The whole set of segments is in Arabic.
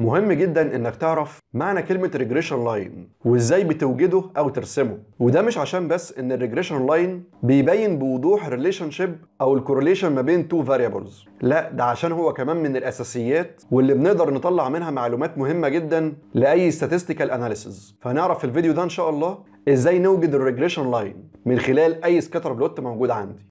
مهم جدا انك تعرف معنى كلمه ريجريشن لاين وازاي بتوجده او ترسمه وده مش عشان بس ان الريجريشن لاين بيبين بوضوح الريليشن شيب او الكورليشن ما بين تو فاريبلز لا ده عشان هو كمان من الاساسيات واللي بنقدر نطلع منها معلومات مهمه جدا لاي statistical analysis فهنعرف في الفيديو ده ان شاء الله ازاي نوجد الريجريشن لاين من خلال اي سكاتر بلوت موجود عندي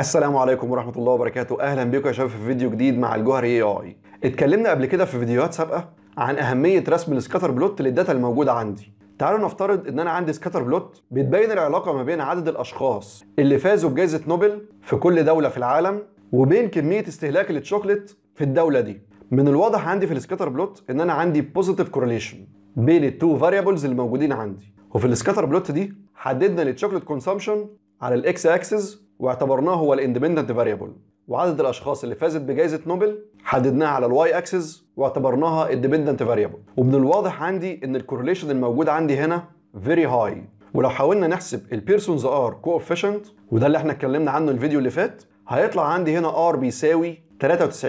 السلام عليكم ورحمه الله وبركاته اهلا بكم يا شباب في فيديو جديد مع الجوهر اي اي اتكلمنا قبل كده في فيديوهات سابقه عن اهميه رسم السكاتر بلوت للداتا الموجوده عندي تعالوا نفترض ان انا عندي سكاتر بلوت بتبين العلاقه ما بين عدد الاشخاص اللي فازوا بجائزه نوبل في كل دوله في العالم وبين كميه استهلاك للشوكليت في الدوله دي من الواضح عندي في السكاتر بلوت ان انا عندي بوزيتيف كورليشن بين التو فاريبلز اللي موجودين عندي وفي السكاتر بلوت دي حددنا للشوكليت كونسامشن على الاكس اكسس واعتبرناه هو الاندبندنت فاريبل وعدد الاشخاص اللي فازت بجائزه نوبل حددناها على الواي اكسس واعتبرناها الديبندنت فاريبل ومن الواضح عندي ان الكورليشن الموجود عندي هنا فيري هاي ولو حاولنا نحسب البيرسونز ار كوفيشنت وده اللي احنا اتكلمنا عنه الفيديو اللي فات هيطلع عندي هنا ار بيساوي 93%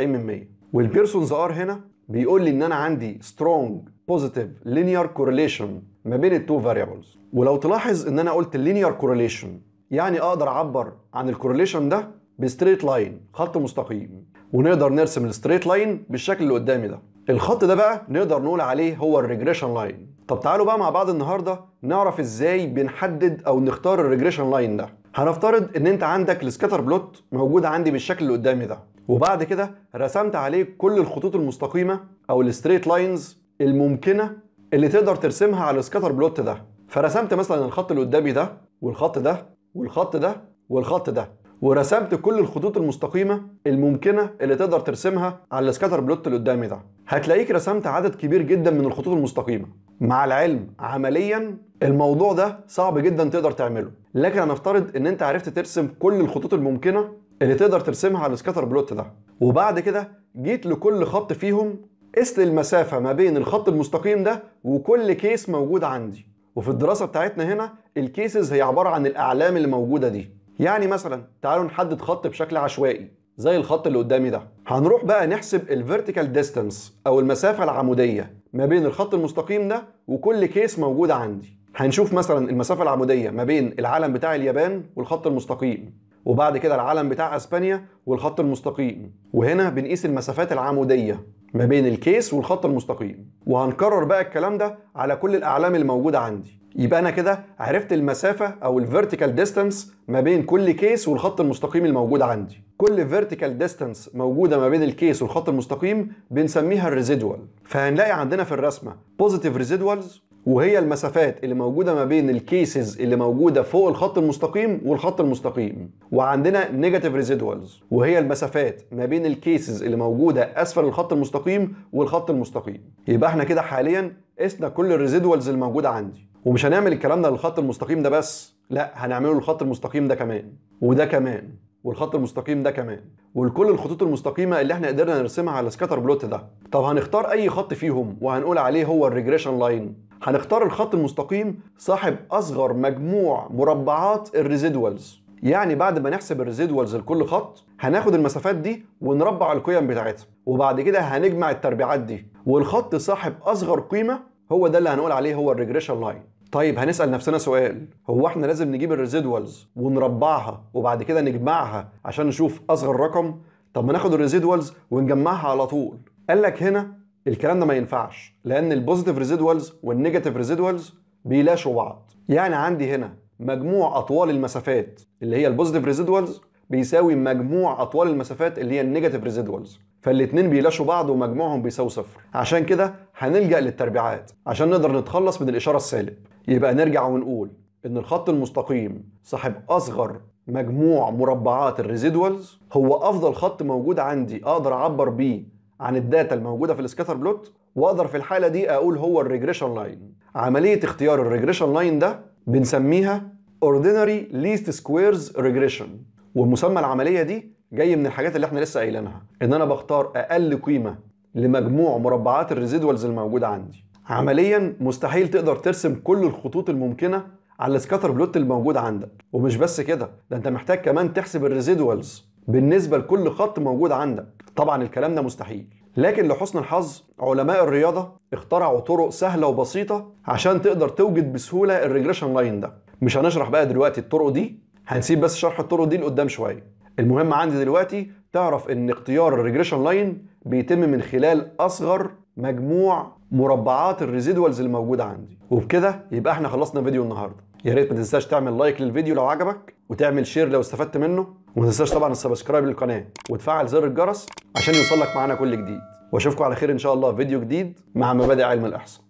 والبيرسونز ار هنا بيقول لي ان انا عندي سترونج بوزيتيف لينير كورليشن ما بين التو فاريبلز ولو تلاحظ ان انا قلت لينير كورليشن يعني اقدر اعبر عن الكورليشن ده بستريت لاين خط مستقيم ونقدر نرسم الستريت لاين بالشكل اللي قدامي ده الخط ده بقى نقدر نقول عليه هو الريجريشن لاين طب تعالوا بقى مع بعض النهارده نعرف ازاي بنحدد او نختار الريجريشن لاين ده هنفترض ان انت عندك السكاتر بلوت موجود عندي بالشكل اللي قدامي ده وبعد كده رسمت عليه كل الخطوط المستقيمه او الستريت لاينز الممكنه اللي تقدر ترسمها على السكاتر بلوت ده فرسمت مثلا الخط اللي قدامي ده والخط ده والخط ده والخط ده ورسمت كل الخطوط المستقيمه الممكنه اللي تقدر ترسمها على السكاتر بلوت اللي قدامي ده هتلاقيك رسمت عدد كبير جدا من الخطوط المستقيمه مع العلم عمليا الموضوع ده صعب جدا تقدر تعمله لكن هنفترض ان انت عرفت ترسم كل الخطوط الممكنه اللي تقدر ترسمها على السكاتر بلوت ده وبعد كده جيت لكل خط فيهم قست المسافه ما بين الخط المستقيم ده وكل كيس موجود عندي وفي الدراسه بتاعتنا هنا الكيسز هي عباره عن الاعلام اللي موجوده دي يعني مثلا تعالوا نحدد خط بشكل عشوائي زي الخط اللي قدامي ده هنروح بقى نحسب الفيرتيكال ديستانس او المسافه العموديه ما بين الخط المستقيم ده وكل كيس موجوده عندي هنشوف مثلا المسافه العموديه ما بين العلم بتاع اليابان والخط المستقيم وبعد كده العلم بتاع اسبانيا والخط المستقيم وهنا بنقيس المسافات العموديه ما بين الكيس والخط المستقيم وهنكرر بقى الكلام ده على كل الاعلام الموجوده عندي يبقى انا كده عرفت المسافه او الفيرتيكال ديستانس ما بين كل كيس والخط المستقيم الموجود عندي كل فيرتيكال ديستانس موجوده ما بين الكيس والخط المستقيم بنسميها الريزيدوال فهنلاقي عندنا في الرسمه بوزيتيف ريزيدوالز وهي المسافات اللي موجوده ما بين الكيسز اللي موجوده فوق الخط المستقيم والخط المستقيم وعندنا نيجاتيف ريزيدوالز وهي المسافات ما بين الكيسز اللي موجوده اسفل الخط المستقيم والخط المستقيم يبقى احنا كده حاليا قسنا كل الريزيدوالز اللي موجوده عندي ومش هنعمل الكلام ده للخط المستقيم ده بس لا هنعمله للخط المستقيم ده كمان وده كمان والخط المستقيم ده كمان ولكل الخطوط المستقيمه اللي احنا قدرنا نرسمها على السكاتر بلوت ده طب هنختار اي خط فيهم وهنقول عليه هو الريجريشن لاين هنختار الخط المستقيم صاحب أصغر مجموع مربعات الريزيدوالز يعني بعد ما نحسب الريزيدوالز لكل خط هناخد المسافات دي ونربع القيم بتاعتها وبعد كده هنجمع التربيعات دي والخط صاحب أصغر قيمة هو ده اللي هنقول عليه هو الريجريشن لاين طيب هنسأل نفسنا سؤال هو احنا لازم نجيب الريزيدوالز ونربعها وبعد كده نجمعها عشان نشوف أصغر رقم طب ما ناخد الريزيدوالز ونجمعها على طول قال لك هنا الكلام ده ما ينفعش لان البوزيتيف ريزيدوالز والنيجاتيف ريزيدوالز بيلاشوا بعض يعني عندي هنا مجموع اطوال المسافات اللي هي البوزيتيف ريزيدوالز بيساوي مجموع اطوال المسافات اللي هي النيجاتيف ريزيدوالز فالاثنين بيلاشوا بعض ومجموعهم بيساوي صفر عشان كده هنلجا للتربيعات عشان نقدر نتخلص من الاشاره السالب يبقى نرجع ونقول ان الخط المستقيم صاحب اصغر مجموع مربعات الريزيدوالز هو افضل خط موجود عندي اقدر اعبر بيه عن الداتا الموجوده في السكاتر بلوت واقدر في الحاله دي اقول هو الريجريشن لاين عمليه اختيار الريجريشن لاين ده بنسميها اوردينري ليست سكويرز ريجريشن ومسمى العمليه دي جاي من الحاجات اللي احنا لسه قايلينها ان انا بختار اقل قيمه لمجموع مربعات الريزيدوالز الموجوده عندي عمليا مستحيل تقدر ترسم كل الخطوط الممكنه على السكاتر بلوت الموجود عندك ومش بس كده ده انت محتاج كمان تحسب الريزيدوالز بالنسبه لكل خط موجود عندك طبعا الكلام ده مستحيل لكن لحسن الحظ علماء الرياضه اخترعوا طرق سهله وبسيطه عشان تقدر توجد بسهوله الريجريشن لاين ده مش هنشرح بقى دلوقتي الطرق دي هنسيب بس شرح الطرق دي لقدام شويه المهم عندي دلوقتي تعرف ان اختيار الريجريشن لاين بيتم من خلال اصغر مجموع مربعات الريزيدوالز الموجوده عندي وبكده يبقى احنا خلصنا فيديو النهارده يا ريت ما تنساش تعمل لايك للفيديو لو عجبك وتعمل شير لو استفدت منه وما تنساش طبعا السبسكرايب للقناه وتفعل زر الجرس عشان يوصلك معانا كل جديد واشوفكم على خير ان شاء الله في فيديو جديد مع مبادئ علم الاحصاء